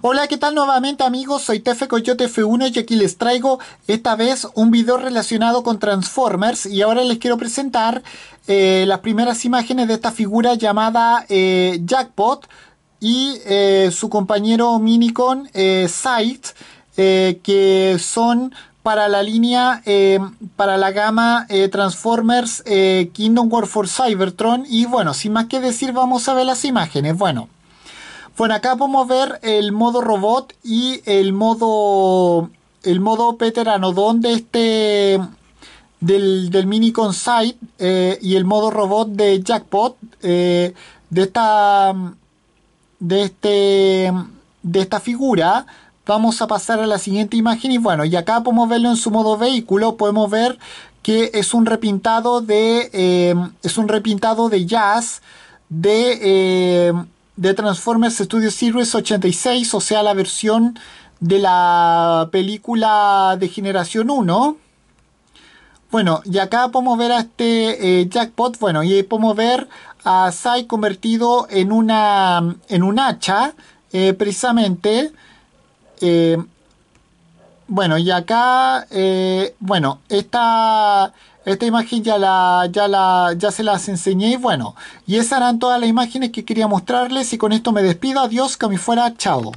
Hola, ¿qué tal nuevamente amigos? Soy Tefe Coyote F1 y aquí les traigo esta vez un video relacionado con Transformers y ahora les quiero presentar eh, las primeras imágenes de esta figura llamada eh, Jackpot y eh, su compañero Minicon Sight que son para la línea, para la gama Transformers Kingdom War for Cybertron. Y bueno, sin más que decir, vamos a ver las imágenes. Bueno, bueno, acá podemos ver el modo robot y el modo el modo de este del, mini Consight eh, y el modo robot de Jackpot eh, de esta de este de esta figura vamos a pasar a la siguiente imagen y bueno y acá podemos verlo en su modo vehículo podemos ver que es un repintado de eh, es un repintado de jazz de de Transformers Studio Series 86, o sea, la versión de la película de generación 1. Bueno, y acá podemos ver a este eh, jackpot, bueno, y podemos ver a Sai convertido en una en un hacha, eh, precisamente. Eh, bueno, y acá, eh, bueno, esta, esta imagen ya, la, ya, la, ya se las enseñé y bueno, y esas eran todas las imágenes que quería mostrarles y con esto me despido, adiós, que me fuera, chao.